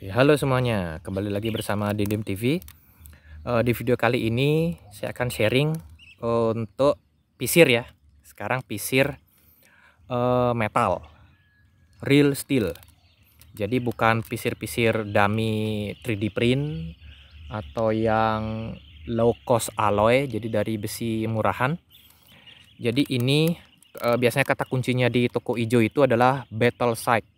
Halo semuanya, kembali lagi bersama Dindim TV. Eh, di video kali ini saya akan sharing untuk pisir ya. Sekarang pisir eh, metal, real steel. Jadi bukan pisir-pisir dummy 3D print atau yang low cost alloy, jadi dari besi murahan. Jadi ini eh, biasanya kata kuncinya di toko ijo itu adalah battle site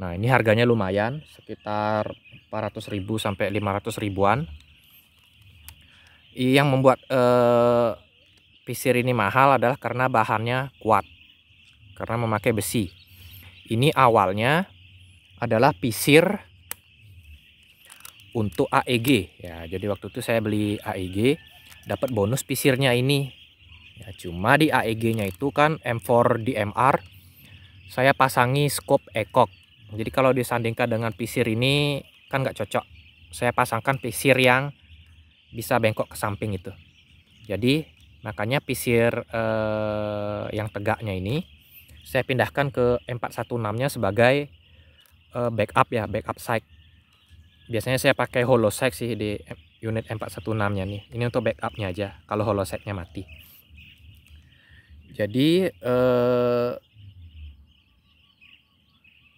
Nah ini harganya lumayan sekitar 400 ribu sampai 500 ribuan yang membuat eh, pisir ini mahal adalah karena bahannya kuat karena memakai besi ini awalnya adalah pisir untuk AEG ya jadi waktu itu saya beli AEG dapat bonus pisirnya ini ya, cuma di AEG nya itu kan M4 DMR saya pasangi scope ekok jadi kalau disandingkan dengan pisir ini kan nggak cocok saya pasangkan pisir yang bisa bengkok ke samping itu jadi makanya pisir eh, yang tegaknya ini saya pindahkan ke M416 nya sebagai eh, backup ya backup side biasanya saya pakai hollow side sih di unit M416 nya nih ini untuk backupnya aja kalau hollow side nya mati jadi eh,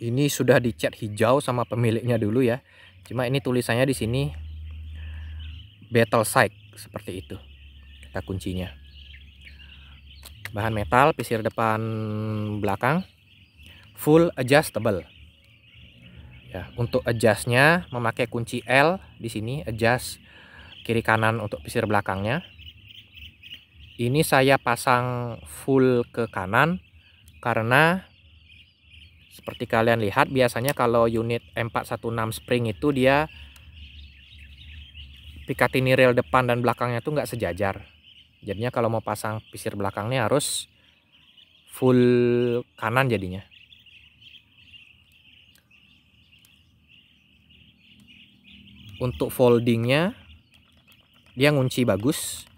ini sudah dicat hijau sama pemiliknya dulu ya cuma ini tulisannya di sini battle side seperti itu kita kuncinya bahan metal pisir depan belakang full adjustable ya untuk adjustnya memakai kunci L di sini adjust kiri kanan untuk pisir belakangnya ini saya pasang full ke kanan karena seperti kalian lihat biasanya kalau unit M416 spring itu dia ini rail depan dan belakangnya itu nggak sejajar. Jadinya kalau mau pasang pisir belakangnya harus full kanan jadinya. Untuk foldingnya dia ngunci bagus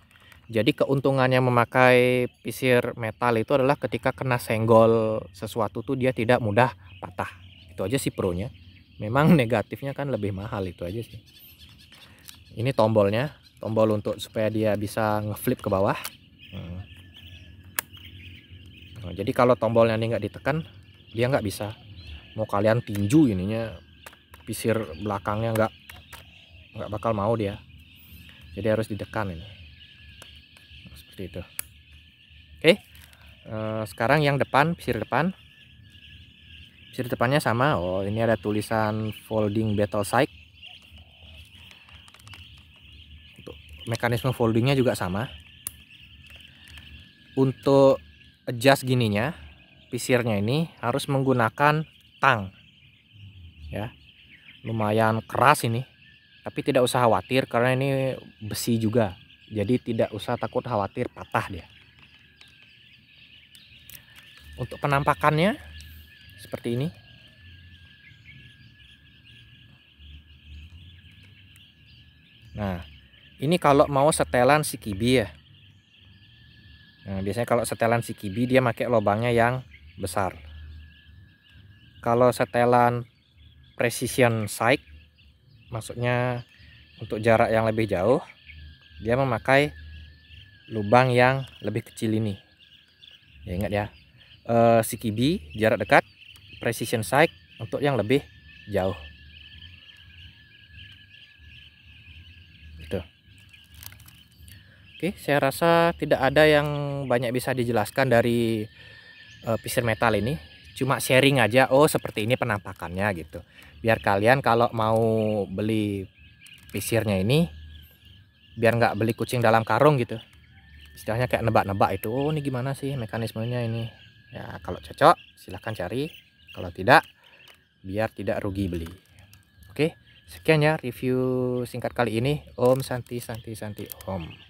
jadi keuntungannya memakai pisir metal itu adalah ketika kena senggol sesuatu tuh dia tidak mudah patah. Itu aja sih pro-nya. Memang negatifnya kan lebih mahal itu aja sih. Ini tombolnya, tombol untuk supaya dia bisa ngeflip ke bawah. Hmm. Nah, jadi kalau tombolnya ini nggak ditekan, dia nggak bisa. Mau kalian tinju ininya, pisir belakangnya nggak nggak bakal mau dia. Jadi harus ditekan ini seperti itu oke eh, sekarang yang depan pisir depan pisir depannya sama oh ini ada tulisan folding battle side untuk mekanisme foldingnya juga sama untuk adjust gininya pisirnya ini harus menggunakan tang ya lumayan keras ini tapi tidak usah khawatir karena ini besi juga jadi tidak usah takut khawatir patah dia untuk penampakannya seperti ini nah ini kalau mau setelan si kibi ya nah biasanya kalau setelan si kibi dia pakai lubangnya yang besar kalau setelan precision sight maksudnya untuk jarak yang lebih jauh dia memakai lubang yang lebih kecil ini ya ingat ya e, eh, CKB jarak dekat precision sight untuk yang lebih jauh gitu oke saya rasa tidak ada yang banyak bisa dijelaskan dari e, eh, pisir metal ini cuma sharing aja oh seperti ini penampakannya gitu biar kalian kalau mau beli pisirnya ini biar nggak beli kucing dalam karung gitu istilahnya kayak nebak-nebak itu oh ini gimana sih mekanismenya ini ya kalau cocok silahkan cari kalau tidak biar tidak rugi beli oke sekian ya review singkat kali ini Om Santi Santi Santi Om